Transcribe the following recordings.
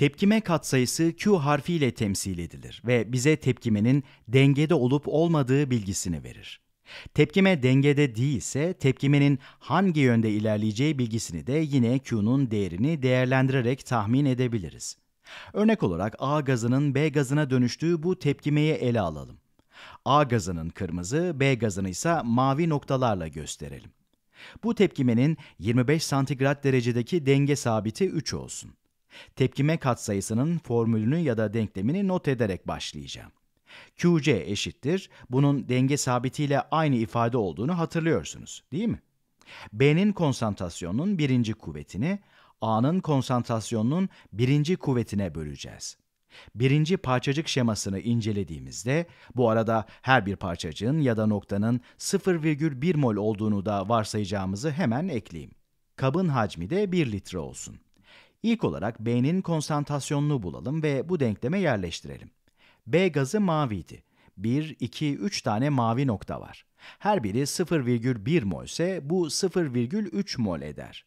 Tepkime katsayısı Q harfiyle temsil edilir ve bize tepkimenin dengede olup olmadığı bilgisini verir. Tepkime dengede değilse tepkimenin hangi yönde ilerleyeceği bilgisini de yine Q'nun değerini değerlendirerek tahmin edebiliriz. Örnek olarak A gazının B gazına dönüştüğü bu tepkimeyi ele alalım. A gazının kırmızı, B gazını ise mavi noktalarla gösterelim. Bu tepkimenin 25 santigrat derecedeki denge sabiti 3 olsun. Tepkime katsayısının formülünü ya da denklemini not ederek başlayacağım. QC eşittir, bunun denge sabitiyle aynı ifade olduğunu hatırlıyorsunuz değil mi? B'nin konsantrasyonunun birinci kuvvetini, A'nın konsantrasyonunun birinci kuvvetine böleceğiz. Birinci parçacık şemasını incelediğimizde, bu arada her bir parçacığın ya da noktanın 0,1 mol olduğunu da varsayacağımızı hemen ekleyeyim. Kabın hacmi de 1 litre olsun. İlk olarak B'nin konsantrasyonunu bulalım ve bu denkleme yerleştirelim. B gazı maviydi. 1, 2, 3 tane mavi nokta var. Her biri 0,1 mol ise bu 0,3 mol eder.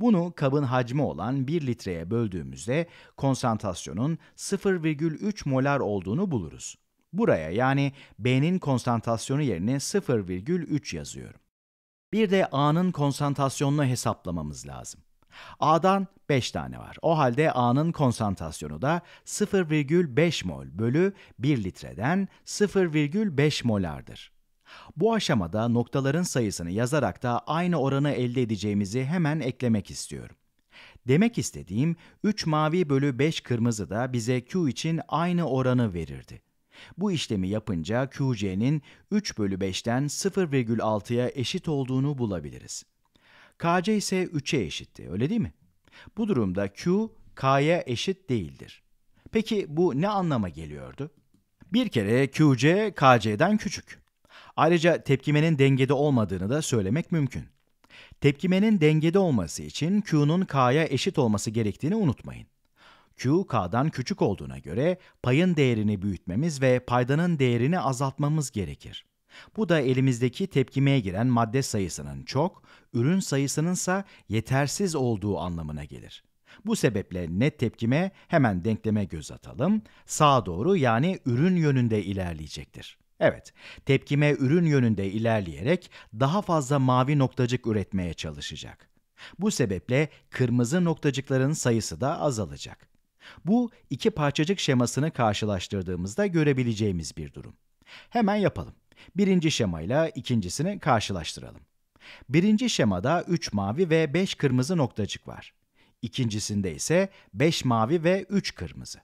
Bunu kabın hacmi olan 1 litreye böldüğümüzde konsantrasyonun 0,3 molar olduğunu buluruz. Buraya yani B'nin konsantrasyonu yerine 0,3 yazıyorum. Bir de A'nın konsantrasyonunu hesaplamamız lazım. A'dan 5 tane var. O halde A'nın konsantrasyonu da 0,5 mol bölü 1 litreden 0,5 molardır. Bu aşamada noktaların sayısını yazarak da aynı oranı elde edeceğimizi hemen eklemek istiyorum. Demek istediğim 3 mavi bölü 5 kırmızı da bize Q için aynı oranı verirdi. Bu işlemi yapınca QC'nin 3 bölü 5'ten 0,6'ya eşit olduğunu bulabiliriz. Kc ise 3'e eşitti, öyle değil mi? Bu durumda Q, K'ya eşit değildir. Peki bu ne anlama geliyordu? Bir kere Qc, Kc'den küçük. Ayrıca tepkimenin dengede olmadığını da söylemek mümkün. Tepkimenin dengede olması için Q'nun K'ya eşit olması gerektiğini unutmayın. Q, K'dan küçük olduğuna göre payın değerini büyütmemiz ve paydanın değerini azaltmamız gerekir. Bu da elimizdeki tepkimeye giren madde sayısının çok, ürün sayısınınsa yetersiz olduğu anlamına gelir. Bu sebeple net tepkime hemen denkleme göz atalım. Sağa doğru yani ürün yönünde ilerleyecektir. Evet, tepkime ürün yönünde ilerleyerek daha fazla mavi noktacık üretmeye çalışacak. Bu sebeple kırmızı noktacıkların sayısı da azalacak. Bu iki parçacık şemasını karşılaştırdığımızda görebileceğimiz bir durum. Hemen yapalım. Birinci şemayla ikincisini karşılaştıralım. Birinci şemada 3 mavi ve 5 kırmızı noktacık var. İkincisinde ise 5 mavi ve 3 kırmızı.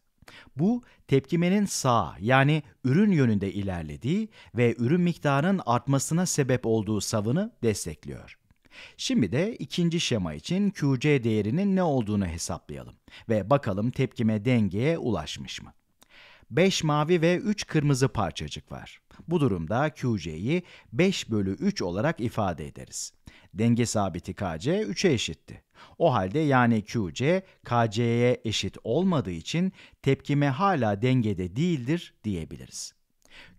Bu tepkimenin sağ yani ürün yönünde ilerlediği ve ürün miktarının artmasına sebep olduğu savını destekliyor. Şimdi de ikinci şema için QC değerinin ne olduğunu hesaplayalım ve bakalım tepkime dengeye ulaşmış mı? 5 mavi ve 3 kırmızı parçacık var. Bu durumda QC'yi 5 bölü 3 olarak ifade ederiz. Denge sabiti KC 3'e eşitti. O halde yani QC, KC'ye eşit olmadığı için tepkime hala dengede değildir diyebiliriz.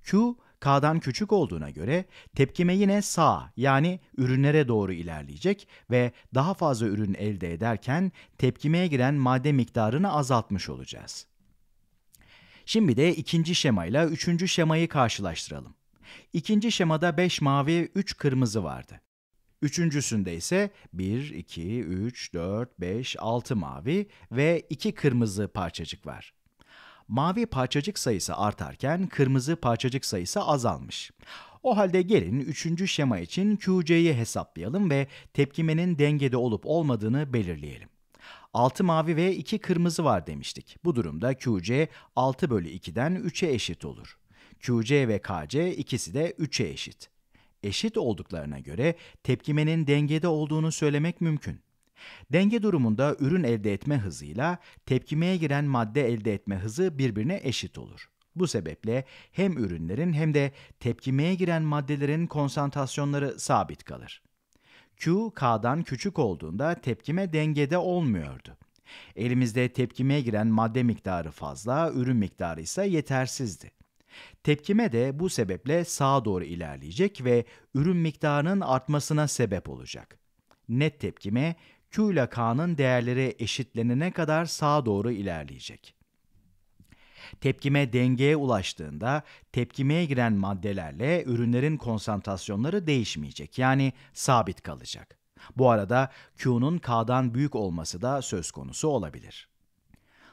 Q, K'dan küçük olduğuna göre tepkime yine sağ yani ürünlere doğru ilerleyecek ve daha fazla ürün elde ederken tepkimeye giren madde miktarını azaltmış olacağız. Şimdi de ikinci şemayla üçüncü şemayı karşılaştıralım. İkinci şemada 5 mavi, 3 kırmızı vardı. Üçüncüsünde ise 1, 2, 3, 4, 5, 6 mavi ve 2 kırmızı parçacık var. Mavi parçacık sayısı artarken kırmızı parçacık sayısı azalmış. O halde gelin üçüncü şema için QC'yi hesaplayalım ve tepkimenin dengede olup olmadığını belirleyelim. 6 mavi ve 2 kırmızı var demiştik. Bu durumda QC 6 bölü 2'den 3'e eşit olur. QC ve KC ikisi de 3'e eşit. Eşit olduklarına göre tepkimenin dengede olduğunu söylemek mümkün. Denge durumunda ürün elde etme hızıyla tepkimeye giren madde elde etme hızı birbirine eşit olur. Bu sebeple hem ürünlerin hem de tepkimeye giren maddelerin konsantrasyonları sabit kalır. Q K'dan küçük olduğunda tepkime dengede olmuyordu. Elimizde tepkime giren madde miktarı fazla, ürün miktarı ise yetersizdi. Tepkime de bu sebeple sağa doğru ilerleyecek ve ürün miktarının artmasına sebep olacak. Net tepkime Q ile K'nın değerleri eşitlenene kadar sağa doğru ilerleyecek tepkime dengeye ulaştığında tepkimeye giren maddelerle ürünlerin konsantrasyonları değişmeyecek. Yani sabit kalacak. Bu arada Q'nun K'dan büyük olması da söz konusu olabilir.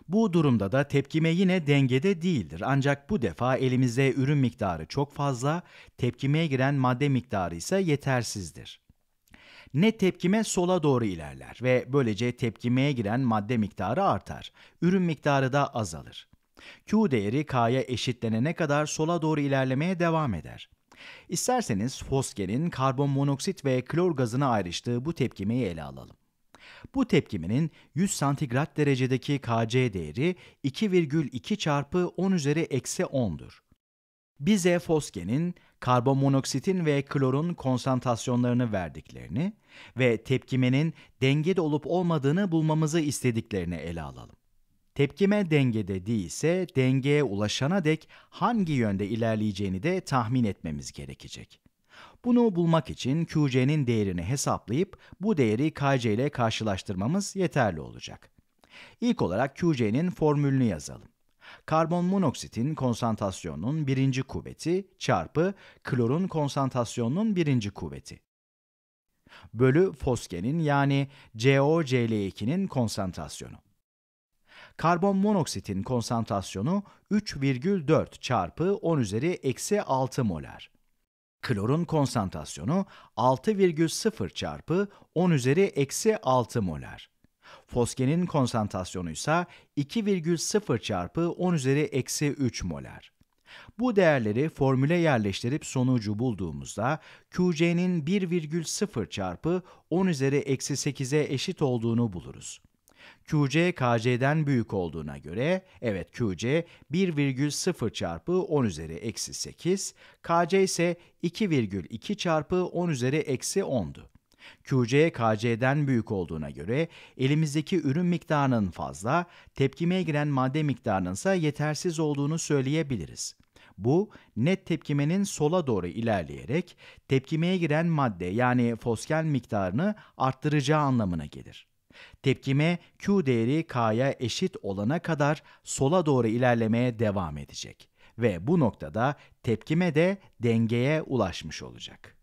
Bu durumda da tepkime yine dengede değildir. Ancak bu defa elimizde ürün miktarı çok fazla, tepkimeye giren madde miktarı ise yetersizdir. Ne tepkime sola doğru ilerler ve böylece tepkimeye giren madde miktarı artar. Ürün miktarı da azalır. Q değeri K'ya eşitlenene kadar sola doğru ilerlemeye devam eder. İsterseniz fosgenin karbon monoksit ve klor gazına ayrıştığı bu tepkimeyi ele alalım. Bu tepkiminin 100 santigrat derecedeki Kc değeri 2,2 çarpı 10 üzeri eksi 10'dur. Bize fosgenin, karbon monoksitin ve klorun konsantrasyonlarını verdiklerini ve tepkimenin dengede olup olmadığını bulmamızı istediklerini ele alalım. Tepkime dengede değilse dengeye ulaşana dek hangi yönde ilerleyeceğini de tahmin etmemiz gerekecek. Bunu bulmak için QC'nin değerini hesaplayıp bu değeri KC ile karşılaştırmamız yeterli olacak. İlk olarak QC'nin formülünü yazalım. Karbon monoksitin konsantrasyonunun birinci kuvveti çarpı klorun konsantrasyonunun birinci kuvveti. Bölü fosgenin yani COCl2'nin konsantrasyonu. Karbon monoksitin konsantrasyonu 3,4 çarpı 10 üzeri eksi 6 molar. Klorun konsantrasyonu 6,0 çarpı 10 üzeri eksi 6 molar. Fosgenin konsantrasyonu ise 2,0 çarpı 10 üzeri eksi 3 molar. Bu değerleri formüle yerleştirip sonucu bulduğumuzda QC'nin 1,0 çarpı 10 üzeri eksi 8'e eşit olduğunu buluruz. QC KC'den büyük olduğuna göre evet QC 1,0 çarpı 10 üzeri eksi 8, KC ise 2,2 çarpı 10 üzeri eksi 10'du. QC KC'den büyük olduğuna göre elimizdeki ürün miktarının fazla, tepkimeye giren madde miktarının ise yetersiz olduğunu söyleyebiliriz. Bu, net tepkimenin sola doğru ilerleyerek tepkimeye giren madde yani fosken miktarını arttıracağı anlamına gelir. Tepkime Q değeri K'ya eşit olana kadar sola doğru ilerlemeye devam edecek ve bu noktada tepkime de dengeye ulaşmış olacak.